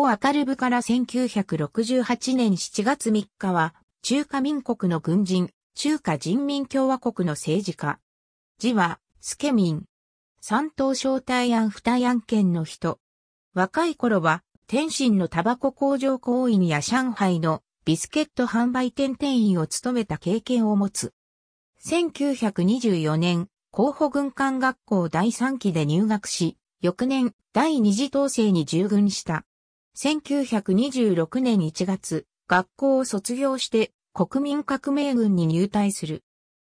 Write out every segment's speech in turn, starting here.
大当たる部から1968年7月3日は、中華民国の軍人、中華人民共和国の政治家。字は、スケミン。三島小対案二案県の人。若い頃は、天津のタバコ工場行員や上海のビスケット販売店店員を務めた経験を持つ。1924年、候補軍艦学校第3期で入学し、翌年、第2次統制に従軍した。1926年1月、学校を卒業して国民革命軍に入隊する。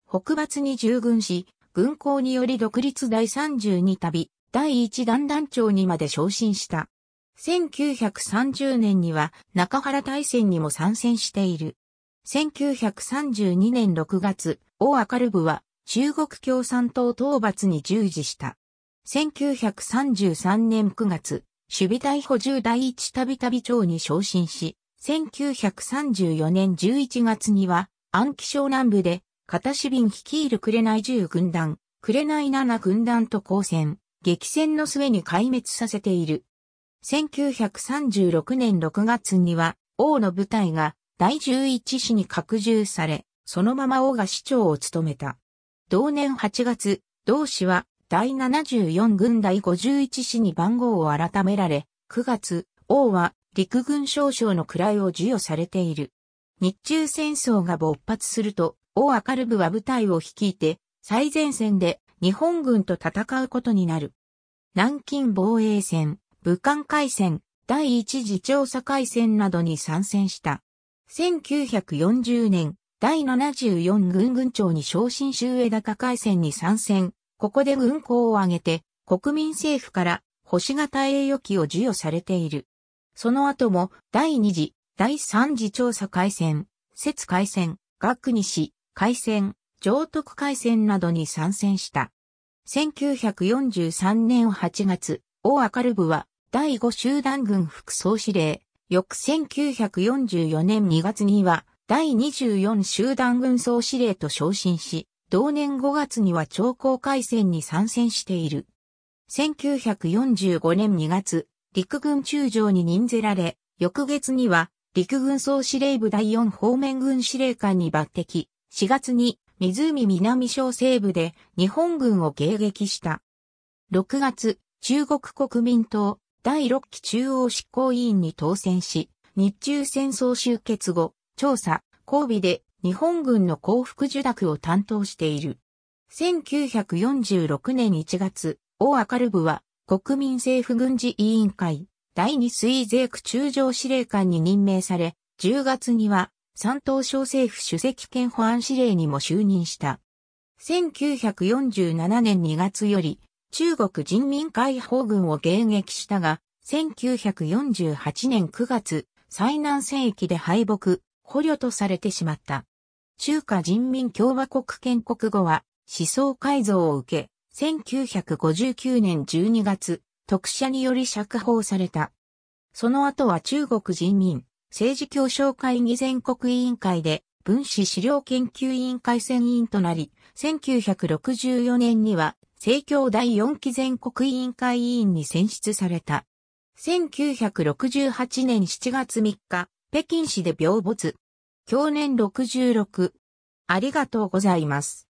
北伐に従軍し、軍港により独立第32旅、第1弾団長にまで昇進した。1930年には中原大戦にも参戦している。1932年6月、大明る部は中国共産党討伐に従事した。1933年9月、守備隊補充第一たびたび長に昇進し、1934年11月には、安徽省南部で、片市民率いる紅10軍団、紅7軍団と交戦、激戦の末に壊滅させている。1936年6月には、王の部隊が第11市に拡充され、そのまま王が市長を務めた。同年8月、同氏は第74軍第51師に番号を改められ、9月、王は陸軍少将の位を授与されている。日中戦争が勃発すると、王明ルブは部隊を率いて、最前線で日本軍と戦うことになる。南京防衛戦、武漢海戦、第一次調査海戦などに参戦した。1940年、第74軍軍長に昇進州枝高海戦に参戦、ここで軍港を挙げて、国民政府から星型栄誉旗を授与されている。その後も、第二次、第三次調査改選、節改選、学西、改選、上徳改選などに参戦した。1943年8月、大明る部は第5集団軍副総司令、翌1944年2月には第24集団軍総司令と昇進し、同年5月には長江海戦に参戦している。1945年2月、陸軍中将に任ぜられ、翌月には陸軍総司令部第4方面軍司令官に抜擢、4月に湖南省西部で日本軍を迎撃した。6月、中国国民党第6期中央執行委員に当選し、日中戦争終結後、調査、交尾で日本軍の幸福受諾を担当している。1946年1月、大赤ルブは国民政府軍事委員会第二水税区中将司令官に任命され、10月には山東省政府主席兼保安司令にも就任した。1947年2月より中国人民解放軍を迎撃したが、1948年9月、最南戦域で敗北、捕虜とされてしまった。中華人民共和国建国後は思想改造を受け、1959年12月、特赦により釈放された。その後は中国人民政治協商会議全国委員会で分子資料研究委員会選委員となり、1964年には政教第4期全国委員会委員に選出された。1968年7月3日、北京市で病没。去年66。ありがとうございます。